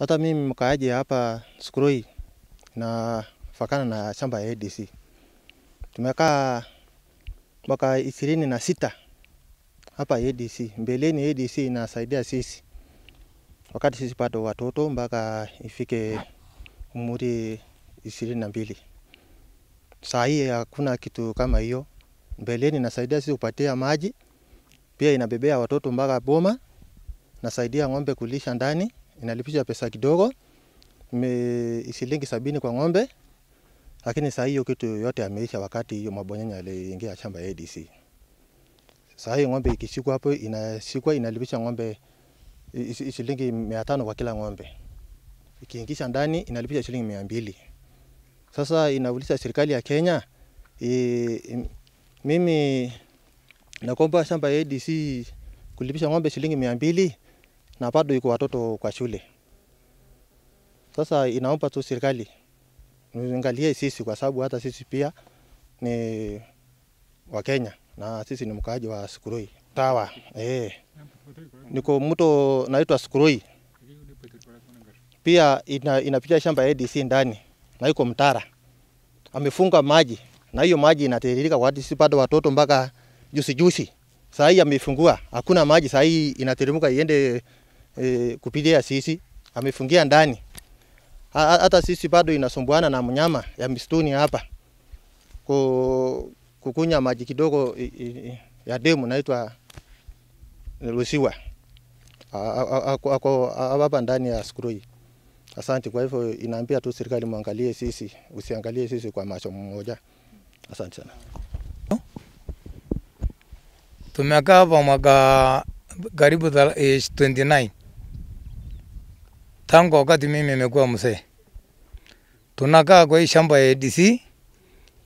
Hata mimi mkaaji hapa Sukurui na fakana na shamba ya ADC. Tumekaa mwaka ishirini na sita hapa ADC. Mbeleni ADC inasaidia sisi wakati sisi bado watoto mpaka ifike umri ishirini na mbili. Saa hii hakuna kitu kama hiyo. Mbeleni inasaidia sisi kupatia maji, pia inabebea watoto mpaka boma, nasaidia ng'ombe kulisha ndani inalipisha pesa kidogo me shilingi sabini kwa ng'ombe, lakini saa hiyo kitu yote ameisha. Wakati hiyo mabonyanya aliingia shamba ya ADC, saa hiyo ng'ombe ikishikwa hapo inashikwa, inalipisha ng'ombe shilingi mia tano kwa kila ng'ombe, ikiingisha ndani inalipisha shilingi mia mbili. Sasa inauliza serikali ya Kenya e, mimi nakomba shamba ya ADC kulipisha ng'ombe shilingi mia mbili na bado iko watoto kwa shule. Sasa inaomba tu serikali niangalie sisi, kwa sababu hata sisi pia ni Wakenya na sisi ni mkaaji wa Sukuroi tawa eh. Niko mto naitwa Sukuroi pia ina, inapitia shamba ya ADC ndani na iko Mtara, amefunga maji na hiyo maji inatiririka kwa sisi bado watoto mpaka jusi jusi. Saa hii amefungua, hakuna maji, saa hii inateremka iende e, kupitia sisi amefungia ndani. Hata sisi bado inasumbuana na mnyama ya msituni hapa kukunya maji kidogo ya demu naitwa Lusiwa ako hapa ndani ya skrui. Asante. Kwa hivyo inaambia tu serikali mwangalie sisi, usiangalie sisi kwa macho mmoja. Asante sana. Tumekaa hapa mwaka karibu 29 Tangu wakati mimi nimekuwa mzee, tunakaa kwa hii shamba ya ADC,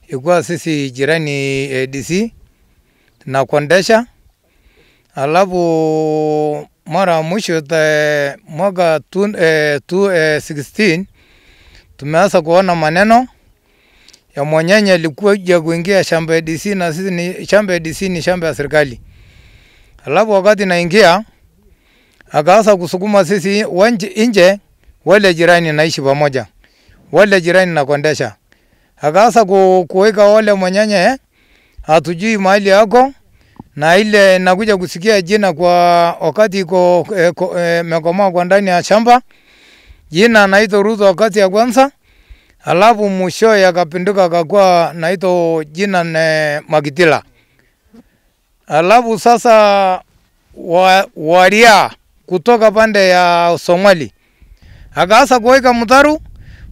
ilikuwa sisi jirani ADC na kuendesha. Alafu mara mwisho the mwaka 2016 eh, eh tumeanza kuona maneno ya mwenyenye alikuwa kuingia shamba ya ADC, na sisi ni shamba ya ADC ni shamba ya serikali. Alafu wakati naingia akaweza kusukuma sisi nje, wale jirani naishi pamoja, wale jirani nakondesha, akaweza kuweka wale mwenyenye eh? hatujui mahali yako na ile nakuja kusikia jina kwa wakati iko eh, eh, mekomaa kwa ndani ya shamba jina naitwa Ruto wakati ya kwanza, alafu mwisho yakapinduka akakuwa naito jina ne Magitila, alafu sasa wa, waria kutoka pande ya Somali, akaanza kuweka mtaru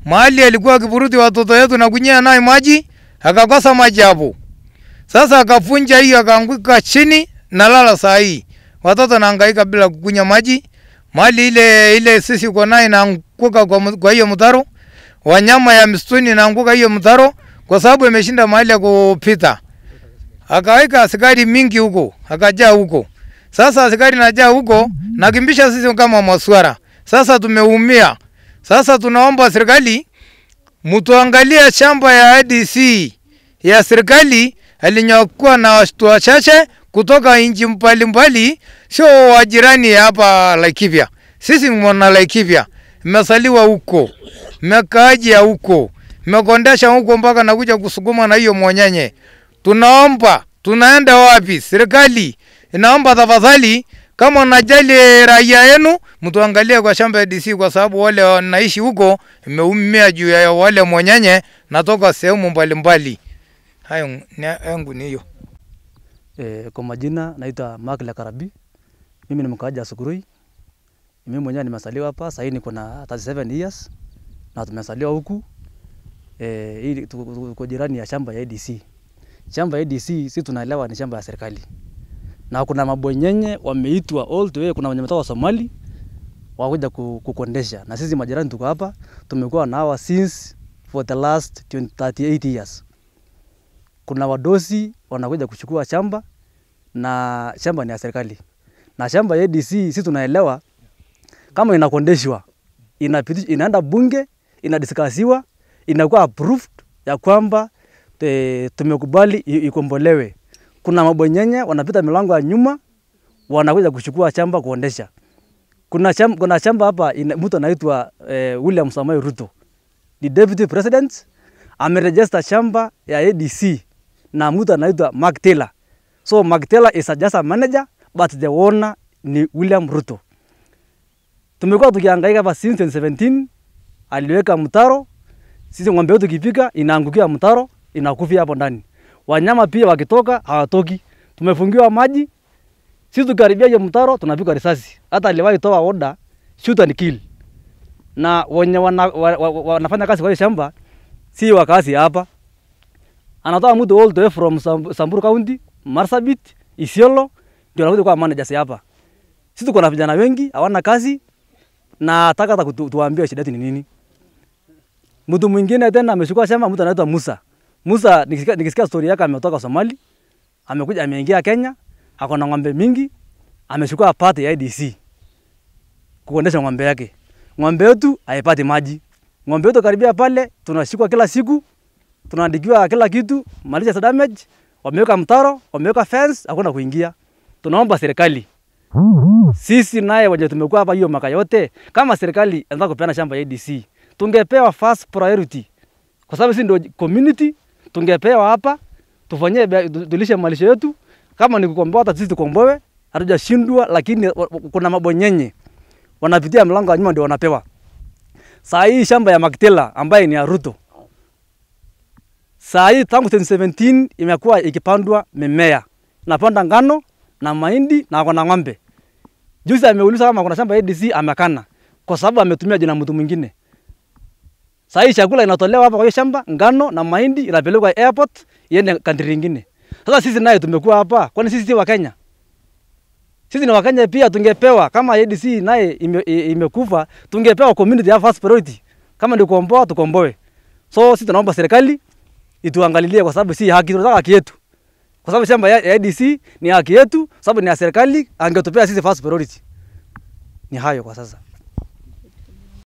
mahali alikuwa akiburuti watoto wetu na kunyea naye maji, akakosa maji hapo. Sasa akafunja hiyo, akaanguka chini na lala saa hii, watoto naangaika bila kukunya maji. Mali ile ile sisi kwa naye naanguka kwa, kwa hiyo mtaro, wanyama ya msituni naanguka hiyo mtaro, kwa sababu imeshinda mahali ya kupita. Akaweka askari mingi huko, akajaa huko sasa askari naja huko nakimbisha sisi kama maswara, sasa tumeumia. Sasa tunaomba serikali mtuangalie shamba ya ADC ya serikali alinyokuwa na watu wachache kutoka nchi mbalimbali, sio wajirani hapa Laikipia. Sisi mwana Laikipia mmesaliwa huko, mmekaaji huko, mmekondesha huko mpaka nakuja kusukuma na hiyo mwanyanye. Tunaomba tunaenda wapi serikali? Inaomba tafadhali kama najali raia yenu mtuangalie kwa shamba ya DC kwa sababu wale wanaishi huko imeumia juu ya wale mwenyenye natoka sehemu mbalimbali. Hayo yangu ni hiyo. E, kwa majina naitwa Mark Karabi. Mimi ni mkaaji wa Sukurui. Mimi mwenyewe nimesaliwa hapa, sasa niko na 37 years na tumesaliwa huku. E, hii tuko jirani ya shamba ya dc Shamba ya ADC sisi tunaelewa ni shamba ya serikali na kuna mabwenyenye wameitwa all the way, kuna wenye wametoka Somali wakuja kukondesha, na sisi majirani tuko hapa, tumekuwa na hawa since for the last 20, 38 years. Kuna wadosi wanakuja kuchukua shamba na shamba ni ya serikali na shamba ya ADC, sisi tunaelewa kama inakondeshwa inapitishwa, inaenda bunge, inadiskasiwa, inakuwa approved ya kwamba eh, tumekubali ikombolewe kuna mabwenyenye wanapita milango ya nyuma wanakuja kuchukua shamba kuondesha. Kuna shamba, kuna shamba hapa mtu anaitwa eh, William Samoei Ruto ni deputy president, ameregister shamba ya ADC na mtu anaitwa Mark Taylor. So Mark Taylor is a just a manager but the owner ni William Ruto. Tumekuwa tukihangaika hapa since 2017, aliweka mtaro, sisi ng'ombe yetu ikifika inaangukia mtaro inakufia hapo ndani. Wanyama pia wakitoka hawatoki, tumefungiwa maji. Sisi tukaribia hiyo mtaro tunapigwa risasi. Hata aliwahi toa order shoot and kill, na wenye wana, wa, wa, wanafanya kazi kwa hiyo shamba si wakazi hapa. Anatoa mtu all the way from Samburu County, Marsabit, Isiolo ndio anakuja kwa managers hapa. Sisi tuko na vijana wengi hawana kazi na nataka tuambie shida ni nini. Mtu mwingine tena ameshukua shamba, mtu anaitwa Musa. Musa nikisikia, nikisikia story yake ametoka Somali, amekuja ameingia Kenya, ako na ng'ombe mingi, ameshukua part ya IDC kuendesha ng'ombe yake. Ng'ombe yetu haipati maji. Ng'ombe yetu karibia pale tunashikwa kila siku, tunaandikiwa kila kitu, malisha damage, wameweka mtaro, wameweka fence, hakuna kuingia. Tunaomba serikali sisi naye wenye tumekuwa hapa hiyo maka yote, kama serikali anataka kupeana shamba ya IDC, tungepewa first priority kwa sababu sisi ndio community tungepewa hapa tufanyie tulishe malisho yetu, kama ni kukomboa hata sisi tukomboe, hatujashindwa. Lakini kuna mabonyenye wanapitia mlango wa nyuma ndio wanapewa. Saa hii shamba ya Makitela ambaye ni ya Ruto, saa hii tangu 2017 imekuwa ikipandwa mimea, napanda ngano na mahindi na kuna ng'ombe. Juzi ameuliza kama kuna shamba ADC, amekana kwa sababu ametumia jina mtu mwingine. Sasa hii chakula inatolewa hapa kwa hiyo shamba, ngano na mahindi inapelekwa airport iende country nyingine. Sasa sisi naye tumekuwa hapa, kwani sisi si Kenya? Sisi ni wa Kenya pia, tungepewa kama ADC naye imekufa, ime, tungepewa community ya first priority. Kama ndio kuomboa tukomboe. So sisi tunaomba serikali ituangalilie kwa sababu si haki, tunataka haki yetu. Kwa sababu shamba ya ADC ni haki yetu, sababu ni ya serikali, angetupea sisi first priority. Ni hayo kwa sasa.